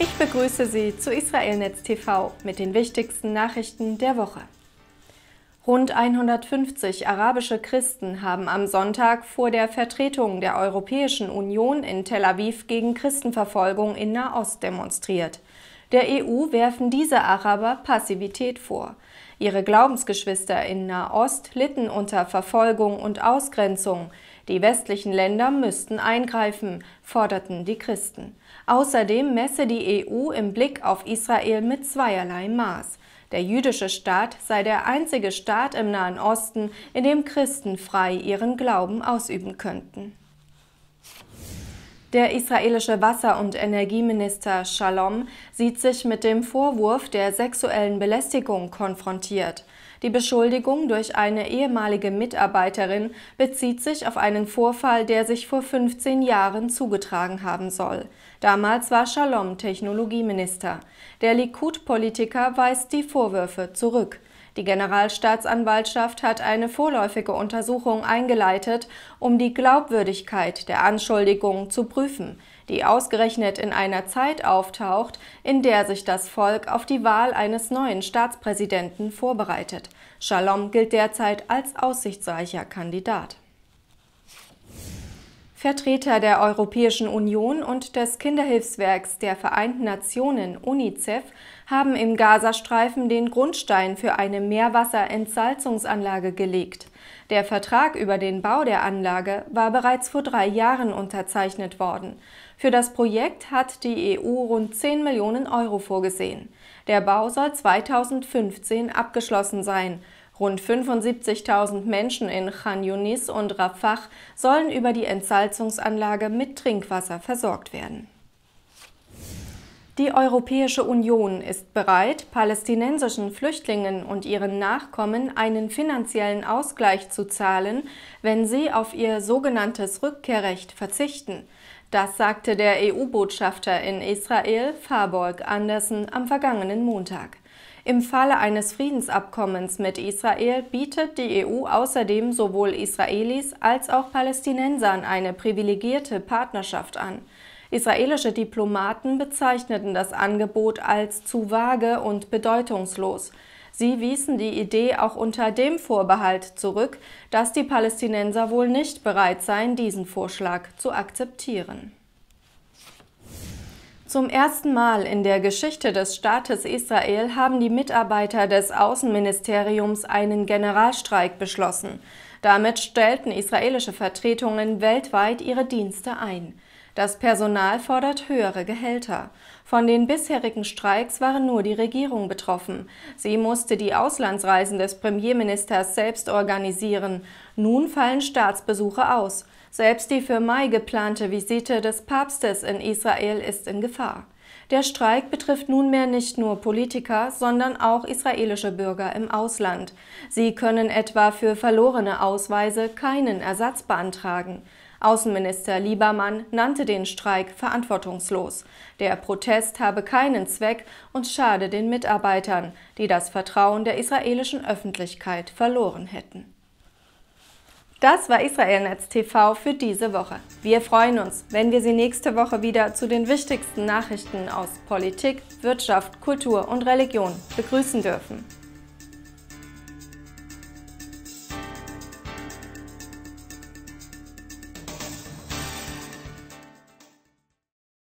Ich begrüße Sie zu Israelnetz TV mit den wichtigsten Nachrichten der Woche. Rund 150 arabische Christen haben am Sonntag vor der Vertretung der Europäischen Union in Tel Aviv gegen Christenverfolgung in Nahost demonstriert. Der EU werfen diese Araber Passivität vor. Ihre Glaubensgeschwister in Nahost litten unter Verfolgung und Ausgrenzung. Die westlichen Länder müssten eingreifen, forderten die Christen. Außerdem messe die EU im Blick auf Israel mit zweierlei Maß. Der jüdische Staat sei der einzige Staat im Nahen Osten, in dem Christen frei ihren Glauben ausüben könnten. Der israelische Wasser- und Energieminister Shalom sieht sich mit dem Vorwurf der sexuellen Belästigung konfrontiert. Die Beschuldigung durch eine ehemalige Mitarbeiterin bezieht sich auf einen Vorfall, der sich vor 15 Jahren zugetragen haben soll. Damals war Shalom Technologieminister. Der Likud-Politiker weist die Vorwürfe zurück. Die Generalstaatsanwaltschaft hat eine vorläufige Untersuchung eingeleitet, um die Glaubwürdigkeit der Anschuldigung zu prüfen die ausgerechnet in einer Zeit auftaucht, in der sich das Volk auf die Wahl eines neuen Staatspräsidenten vorbereitet. Shalom gilt derzeit als aussichtsreicher Kandidat. Vertreter der Europäischen Union und des Kinderhilfswerks der Vereinten Nationen UNICEF haben im Gazastreifen den Grundstein für eine Meerwasserentsalzungsanlage gelegt. Der Vertrag über den Bau der Anlage war bereits vor drei Jahren unterzeichnet worden. Für das Projekt hat die EU rund 10 Millionen Euro vorgesehen. Der Bau soll 2015 abgeschlossen sein – Rund 75.000 Menschen in Khan Yunis und Rafah sollen über die Entsalzungsanlage mit Trinkwasser versorgt werden. Die Europäische Union ist bereit, palästinensischen Flüchtlingen und ihren Nachkommen einen finanziellen Ausgleich zu zahlen, wenn sie auf ihr sogenanntes Rückkehrrecht verzichten. Das sagte der EU-Botschafter in Israel, Farborg Andersen, am vergangenen Montag. Im Falle eines Friedensabkommens mit Israel bietet die EU außerdem sowohl Israelis als auch Palästinensern eine privilegierte Partnerschaft an. Israelische Diplomaten bezeichneten das Angebot als zu vage und bedeutungslos. Sie wiesen die Idee auch unter dem Vorbehalt zurück, dass die Palästinenser wohl nicht bereit seien, diesen Vorschlag zu akzeptieren. Zum ersten Mal in der Geschichte des Staates Israel haben die Mitarbeiter des Außenministeriums einen Generalstreik beschlossen. Damit stellten israelische Vertretungen weltweit ihre Dienste ein. Das Personal fordert höhere Gehälter. Von den bisherigen Streiks waren nur die Regierung betroffen. Sie musste die Auslandsreisen des Premierministers selbst organisieren. Nun fallen Staatsbesuche aus. Selbst die für Mai geplante Visite des Papstes in Israel ist in Gefahr. Der Streik betrifft nunmehr nicht nur Politiker, sondern auch israelische Bürger im Ausland. Sie können etwa für verlorene Ausweise keinen Ersatz beantragen. Außenminister Liebermann nannte den Streik verantwortungslos. Der Protest habe keinen Zweck und schade den Mitarbeitern, die das Vertrauen der israelischen Öffentlichkeit verloren hätten. Das war Israelnetz TV für diese Woche. Wir freuen uns, wenn wir Sie nächste Woche wieder zu den wichtigsten Nachrichten aus Politik, Wirtschaft, Kultur und Religion begrüßen dürfen.